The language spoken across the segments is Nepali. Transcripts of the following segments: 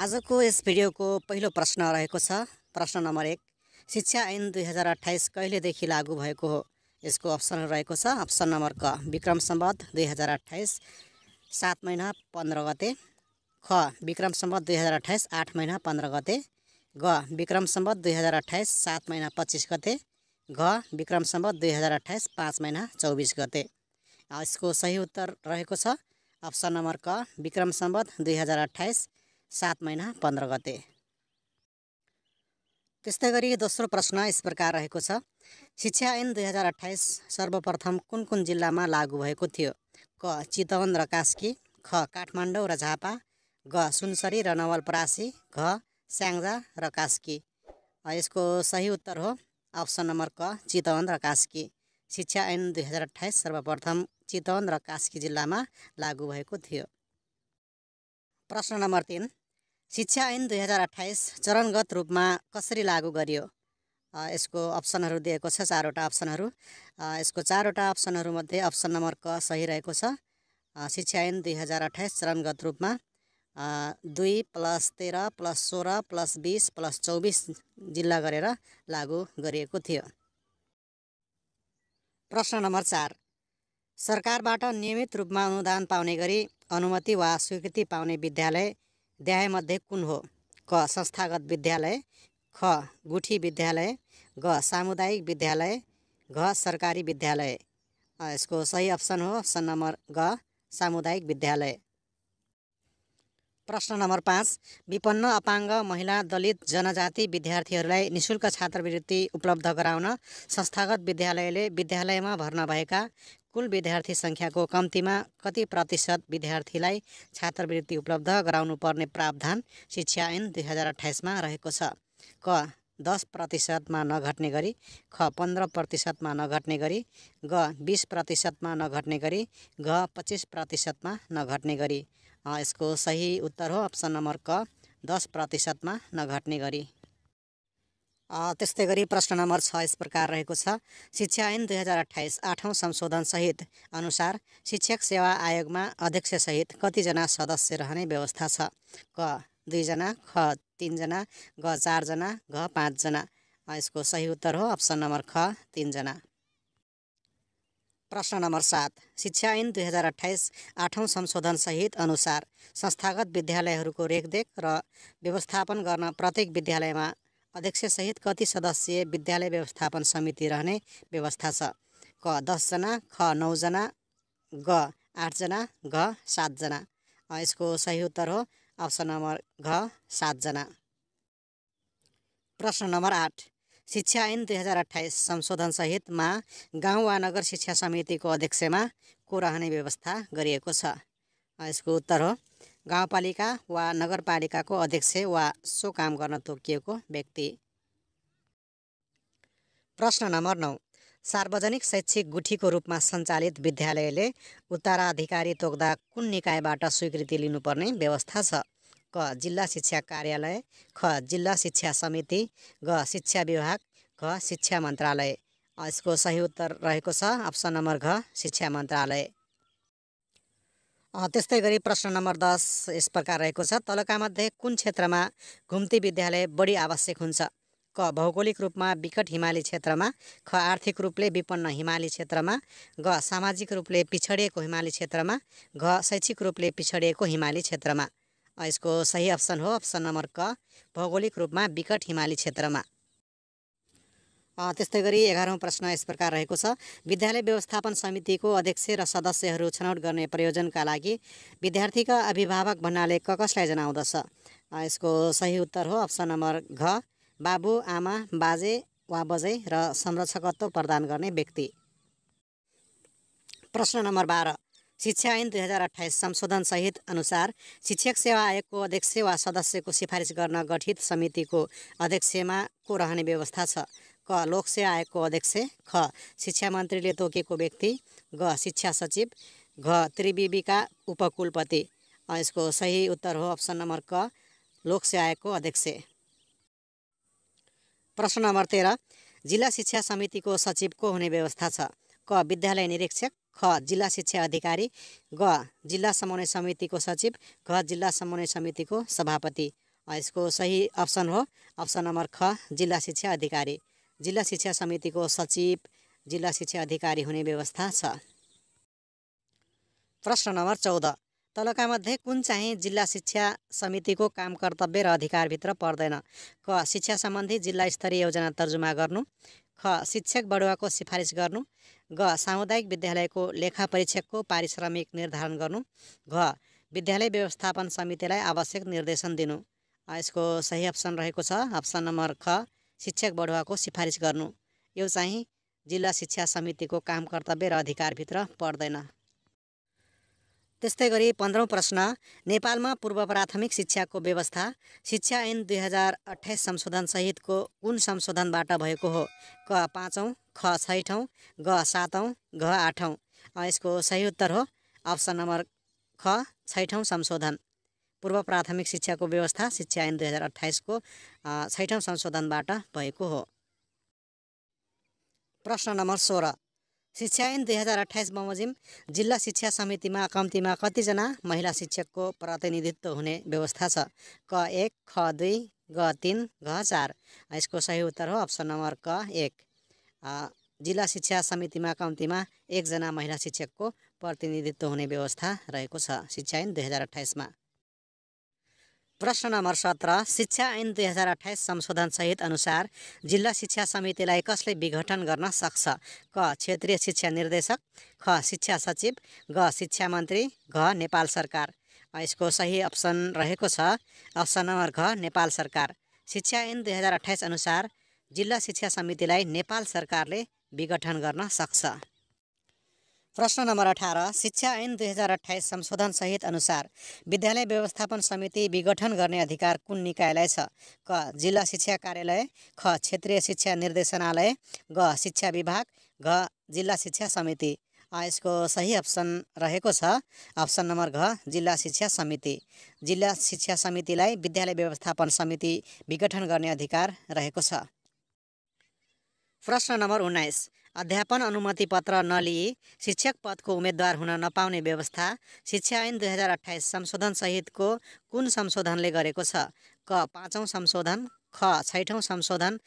आजको यस भिडियोको पहिलो प्रश्न रहेको छ प्रश्न नम्बर एक शिक्षा ऐन दुई हजार अठाइस कहिलेदेखि लागू भएको हो यसको अप्सन रहेको छ अप्सन नम्बर क विक्रम सम्बद्ध दुई हजार अठाइस सात महिना पन्ध्र गते ख विक्रम सम्बद्ध दुई हजार अठाइस आठ महिना पन्ध्र गते ग विक्रम सम्बद्ध दुई हजार अठाइस सात महिना पच्चिस गते घ विक्रम सम्बद्ध दुई हजार अठाइस पाँच महिना चौबिस गते यसको सही उत्तर रहेको छ अप्सन नम्बर क विक्रम सम्बद्ध दुई हजार अठाइस सात महिना पन्ध्र गते त्यस्तै गरी दोस्रो प्रश्न यस प्रकार रहेको छ शिक्षा ऐन दुई हजार अठाइस सर्वप्रथम कुन कुन जिल्लामा लागु भएको थियो क चितवन र कास्की ख काठमाडौँ र झापा ग सुनसरी र नवलपरासी घ स्याङ्जा र कास्की यसको सही उत्तर हो अप्सन नम्बर क चितवन र कास्की शिक्षा ऐन दुई हजार अठाइस सर्वप्रथम चितवन र कास्की जिल्लामा लागु भएको थियो प्रश्न नम्बर तिन शिक्षा ऐन दुई हजार अठाइस चरणगत रूपमा कसरी लागू गरियो यसको अप्सनहरू दिएको छ चारवटा अप्सनहरू यसको चारवटा अप्सनहरूमध्ये अप्सन नम्बर क सही रहेको छ शिक्षा ऐन दुई हजार अठाइस चरणगत रूपमा दुई प्लस तेह्र प्लस सोह्र प्लस बिस प्लस चौबिस जिल्ला गरेर लागू गरिएको थियो प्रश्न नम्बर चार सरकारबाट नियमित रूपमा अनुदान पाउने गरी अनुमति वा स्वीकृति पाउने विद्यालय द्यायमध्ये कुन हो क संस्थागत विद्यालय ख गुठी विद्यालय ग सामुदायिक विद्यालय घ सरकारी विद्यालय यसको सही अप्सन हो अप्सन नम्बर ग सामुदायिक विद्यालय प्रश्न नम्बर पाँच विपन्न अपाङ्ग महिला दलित जनजाति विद्यार्थीहरूलाई निशुल्क छात्रवृत्ति उपलब्ध गराउन संस्थागत विद्यालयले विद्यालयमा भर्ना भएका कुल विद्यार्थी सङ्ख्याको कम्तीमा कति प्रतिशत विद्यार्थीलाई छात्रवृत्ति उपलब्ध गराउनुपर्ने प्रावधान शिक्षा ऐन दुई हजार अठाइसमा रहेको छ क दस प्रतिशतमा नघट्ने गरी ख पन्ध्र प्रतिशतमा नघट्ने गरी ग बिस प्रतिशतमा नघट्ने गरी ग पच्चिस प्रतिशतमा नघट्ने गरी यसको सही उत्तर हो अप्सन नम्बर क दस प्रतिशतमा नघट्ने गरी त्यस्तै गरी प्रश्न नम्बर छ यस प्रकार रहेको छ शिक्षा ऐन दुई हजार अठाइस आठौँ संशोधनसहित अनुसार शिक्षक सेवा आयोगमा अध्यक्षसहित कतिजना सदस्य रहने व्यवस्था छ क दुईजना ख तिनजना ग चारजना घ पाँचजना यसको सही उत्तर हो अप्सन नम्बर ख तिनजना प्रश्न नम्बर सात शिक्षा ऐन दुई हजार अठाइस आठौँ संशोधनसहित अनुसार संस्थागत विद्यालयहरूको रेखदेख र व्यवस्थापन गर्न प्रत्येक विद्यालयमा अध्यक्षसहित कति सदस्यीय विद्यालय व्यवस्थापन समिति रहने व्यवस्था छ क दसजना ख नौजना ग आठजना घ सातजना यसको सही उत्तर हो अप्सन नम्बर घ सातजना प्रश्न नम्बर आठ शिक्षा ऐन दुई हजार अठाइस संशोधनसहितमा गाउँ वा नगर शिक्षा समितिको अध्यक्षमा को रहने व्यवस्था गरिएको छ यसको उत्तर हो गाउँपालिका वा नगरपालिकाको अध्यक्ष वा सो काम गर्न तोकिएको व्यक्ति प्रश्न नम्बर नौ सार्वजनिक शैक्षिक गुठीको रूपमा सञ्चालित विद्यालयले उत्तराधिकारी तोक्दा कुन निकायबाट स्वीकृति लिनुपर्ने व्यवस्था छ क जिल्ला शिक्षा कार्यालय ख जिल्ला शिक्षा समिति ग शिक्षा विभाग घ शिक्षा मन्त्रालय यसको सही उत्तर रहेको छ अप्सन नम्बर घ शिक्षा मन्त्रालय त्यस्तै गरी प्रश्न नम्बर दस यस प्रकार रहेको छ तलका मध्ये कुन क्षेत्रमा घुम्ती विद्यालय बढी आवश्यक हुन्छ क भौगोलिक रूपमा विकट हिमाली क्षेत्रमा ख आर्थिक रूपले विपन्न हिमाली क्षेत्रमा ग सामाजिक रूपले पिछडिएको हिमाली क्षेत्रमा घ शैक्षिक रूपले पिछडिएको हिमाली क्षेत्रमा यसको सही अप्सन हो अप्सन नम्बर क भौगोलिक रूपमा विकट हिमाली क्षेत्रमा त्यस्तै गरी एघारौँ प्रश्न यस प्रकार रहेको छ विद्यालय व्यवस्थापन समितिको अध्यक्ष र सदस्यहरू छनौट गर्ने प्रयोजनका लागि विद्यार्थीका अभिभावक भन्नाले क कसलाई जनाउँदछ यसको सही उत्तर हो अप्सन नम्बर घ बाबु आमा बाजे वा बजे र संरक्षकत्व प्रदान गर्ने व्यक्ति प्रश्न नम्बर बाह्र शिक्षा ऐन दुई हजार अठाइस संशोधन सहित अनुसार शिक्षक सेवा आयोगको अध्यक्ष वा सदस्यको सिफारिस गर्न गठित समितिको अध्यक्षमा को रहने व्यवस्था छ क लोकसे आयोगको अध्यक्ष ख शिक्षा मन्त्रीले तोकेको व्यक्ति ग शिक्षा सचिव घ त्रिवेवीका उपकुलपति यसको सही उत्तर हो अप्सन नम्बर क लोकसे आयोगको अध्यक्ष प्रश्न नम्बर तेह्र जिल्ला शिक्षा समितिको सचिव को हुने व्यवस्था छ क विद्यालय निरीक्षक ख जिल्ला शिक्षा अधिकारी ग जिल्ला समन्वय समितिको सचिव घ जिल्ला समन्वय समितिको सभापति यसको सही अप्सन हो अप्सन नम्बर ख जिल्ला शिक्षा अधिकारी जिल्ला शिक्षा समितिको सचिव जिल्ला शिक्षा अधिकारी हुने व्यवस्था छ प्रश्न नम्बर चौध तलका मध्ये कुन चाहिँ जिल्ला शिक्षा समितिको काम कर्तव्य र अधिकारभित्र पर्दैन क शिक्षा सम्बन्धी जिल्ला स्तरीय योजना तर्जुमा गर्नु ख शिक्षक बढुवाको सिफारिस गर्नु ग सामुदायिक विद्यालयको लेखा परीक्षकको पारिश्रमिक निर्धारण गर्नु घ विद्यालय व्यवस्थापन समितिलाई आवश्यक निर्देशन दिनु यसको सही अप्सन रहेको छ अप्सन नम्बर ख शिक्षक बढुवाको सिफारिस गर्नु यो चाहिँ जिल्ला शिक्षा समितिको काम कर्तव्य र अधिकारभित्र पर्दैन त्यस्तै गरी पन्ध्रौँ प्रश्न नेपालमा पूर्व प्राथमिक शिक्षाको व्यवस्था शिक्षा ऐन दुई हजार अठाइस संशोधनसहितको कुन संशोधनबाट भएको हो क पाँचौँ ख छैठौँ ग सातौँ घ आठौँ यसको सही उत्तर हो अप्सन नम्बर ख छैठौँ संशोधन पूर्व प्राथमिक शिक्षाको व्यवस्था शिक्षा ऐन दुई हजार अठाइसको छैठौँ संशोधनबाट भएको हो प्रश्न नम्बर सोह्र शिक्षा ऐन दुई हजार अठाइस बमोजिम जिल्ला शिक्षा समितिमा कम्तीमा कतिजना महिला शिक्षकको प्रतिनिधित्व हुने व्यवस्था छ क एक ख दुई ग तिन घ चार यसको सही उत्तर हो अप्सन नम्बर क एक जिल्ला शिक्षा समितिमा कम्तीमा एकजना महिला शिक्षकको प्रतिनिधित्व हुने व्यवस्था रहेको छ शिक्षा ऐन दुई हजार अठाइसमा प्रश्न नम्बर सत्र शिक्षा ऐन दुई हजार अठाइस संशोधनसहित अनुसार जिल्ला शिक्षा समितिलाई कसले विघटन गर्न सक्छ क क्षेत्रीय शिक्षा निर्देशक ख शिक्षा सचिव ग शिक्षा मन्त्री घ नेपाल सरकार यसको सही अप्सन रहेको छ अप्सन नम्बर घ नेपाल सरकार शिक्षा ऐन दुई हजार अठाइस अनुसार जिल्ला शिक्षा समितिलाई नेपाल सरकारले विघटन गर्न सक्छ प्रश्न नम्बर अठार शिक्षा ऐन दुई हजार अठाइस संशोधनसहित अनुसार विद्यालय व्यवस्थापन समिति विघटन गर्ने अधिकार कुन निकायलाई छ क जिल्ला शिक्षा कार्यालय ख क्षेत्रीय शिक्षा निर्देशनालय ग शिक्षा विभाग घ जिल्ला शिक्षा समिति यसको सही अप्सन रहेको छ अप्सन नम्बर घ जिल्ला शिक्षा समिति जिल्ला शिक्षा समितिलाई विद्यालय व्यवस्थापन समिति विघटन गर्ने अधिकार रहेको छ प्रश्न नम्बर उन्नाइस अध्यापन अनुमति पत्र नलिई शिक्षक पदको उम्मेद्वार हुन नपाउने व्यवस्था शिक्षा ऐन दुई हजार अठाइस संशोधनसहितको कुन संशोधनले गरेको छ क पाँचौँ संशोधन ख छैठौँ संशोधन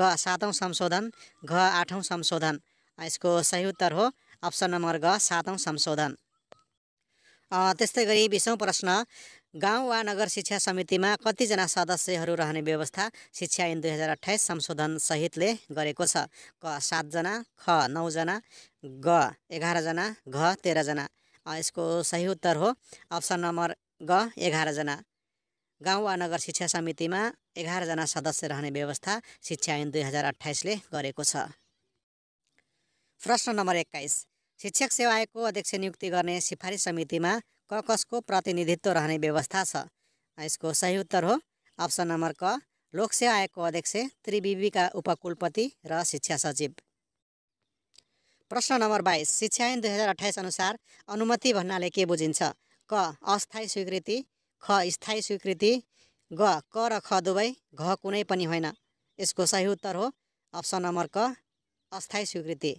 ग सातौँ संशोधन घ आठौँ संशोधन यसको सही उत्तर हो अप्सन नम्बर ग सातौँ संशोधन त्यस्तै गरी बिसौँ प्रश्न गाउँ वा नगर शिक्षा समितिमा कतिजना सदस्यहरू रहने व्यवस्था शिक्षा ऐन दुई हजार अठाइस संशोधन सहितले गरेको छ क सातजना ख नौजना ग एघारजना घ तेह्रजना यसको सही उत्तर हो अप्सन नम्बर ग एघारजना गाउँ वा नगर शिक्षा समितिमा एघारजना सदस्य रहने व्यवस्था शिक्षा ऐन दुई हजार अठाइसले गरेको छ प्रश्न नम्बर एक्काइस शिक्षक सेवा आयोगको अध्यक्ष नियुक्ति गर्ने सिफारिस समितिमा ककसको प्रतिनिधित्व रहने व्यवस्था छ यसको सही उत्तर हो अप्सन नम्बर क लोकसेवा आयोगको अध्यक्ष त्रिविविका उपकुलपति र शिक्षा सचिव प्रश्न नम्बर बाइस शिक्षा ऐन दुई हजार अठाइस अनुसार अनुमति भन्नाले के बुझिन्छ क अस्थायी स्वीकृति ख स्थायी स्वीकृति ग क र ख दुवै घ कुनै पनि होइन यसको सही उत्तर हो अप्सन नम्बर क अस्थायी स्वीकृति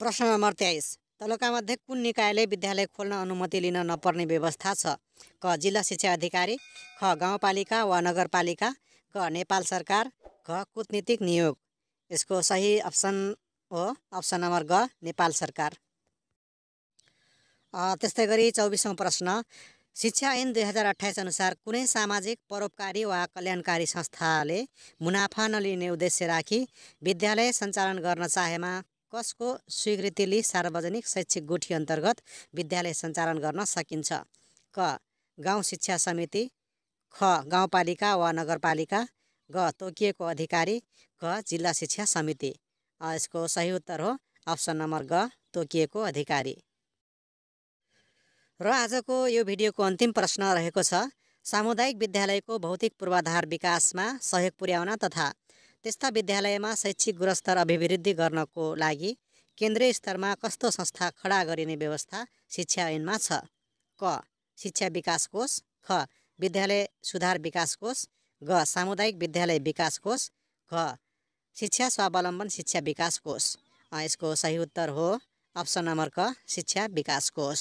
प्रश्न नम्बर तेइस तलुकामध्ये कुन निकायले विद्यालय खोल्न अनुमति लिन नपर्ने व्यवस्था छ क जिल्ला शिक्षा अधिकारी ख गाउँपालिका वा नगरपालिका क नेपाल सरकार घ कुटनीतिक नियोग यसको सही अप्सन हो अप्सन नम्बर ग नेपाल सरकार त्यस्तै गरी चौबिसौँ प्रश्न शिक्षा ऐन दुई हजार अठाइस अनुसार कुनै सामाजिक परोपकारी वा कल्याणकारी संस्थाले मुनाफा नलिने उद्देश्य राखी विद्यालय सञ्चालन गर्न चाहेमा कसको स्वीकृतिले सार्वजनिक शैक्षिक गुठी अन्तर्गत विद्यालय सञ्चालन गर्न सकिन्छ क गाउँ शिक्षा समिति ख गाउँपालिका वा नगरपालिका ग तोकिएको अधिकारी क जिल्ला शिक्षा समिति यसको सही उत्तर हो अप्सन नम्बर ग तोकिएको अधिकारी र आजको यो भिडियोको अन्तिम प्रश्न रहेको छ सामुदायिक विद्यालयको भौतिक पूर्वाधार विकासमा सहयोग पुर्याउन तथा त्यस्ता विद्यालयमा शैक्षिक गुणस्तर अभिवृद्धि गर्नको लागि केन्द्रीय स्तरमा कस्तो संस्था खडा गरिने व्यवस्था शिक्षा ऐनमा छ क शिक्षा विकास कोष ख विद्यालय सुधार विकास कोष ग सामुदायिक विद्यालय विकास कोष घ शिक्षा स्वावलम्बन शिक्षा विकास कोष यसको सही उत्तर हो अप्सन नम्बर क शिक्षा विकास कोष